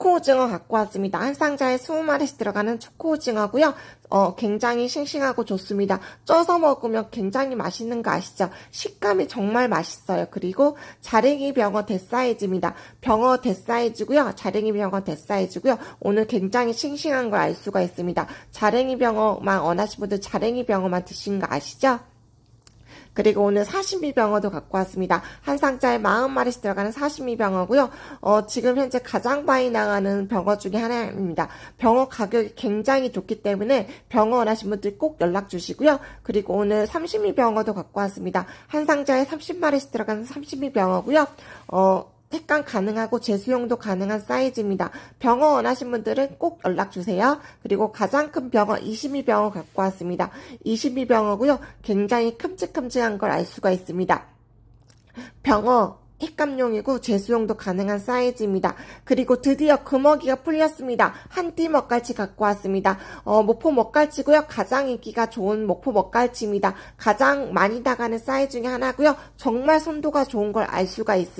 초코 오징어 갖고 왔습니다. 한 상자에 20마리씩 들어가는 초코 오징어고요. 어, 굉장히 싱싱하고 좋습니다. 쪄서 먹으면 굉장히 맛있는 거 아시죠? 식감이 정말 맛있어요. 그리고 자랭이 병어 대사이즈입니다. 병어 대사이즈고요. 자랭이 병어 대사이즈고요. 오늘 굉장히 싱싱한 걸 알 수가 있습니다. 자랭이 병어만 원하시는 분들 자랭이 병어만 드신 거 아시죠? 그리고 오늘 사시미 병어도 갖고 왔습니다. 한 상자에 마0마리씩 들어가는 사시미 병어고요. 어, 지금 현재 가장 많이 나가는 병어 중에 하나입니다. 병어 가격이 굉장히 좋기 때문에 병어 원하신 분들 꼭 연락 주시고요. 그리고 오늘 32병어도 갖고 왔습니다. 한 상자에 30마리씩 들어가는 32병어고요. 어, 택강 가능하고 재수용도 가능한 사이즈입니다. 병어 원하신 분들은 꼭 연락주세요. 그리고 가장 큰 병어 22병어 갖고 왔습니다. 22병어고요. 굉장히 큼직큼직한 걸 알 수가 있습니다. 병어 핵감용이고 재수용도 가능한 사이즈입니다. 그리고 드디어 금어기가 풀렸습니다. 한띠 먹갈치 갖고 왔습니다. 어, 목포 먹갈치고요. 가장 인기가 좋은 목포 먹갈치입니다. 가장 많이 나가는 사이즈 중에 하나고요. 정말 선도가 좋은 걸 알 수가 있습니다.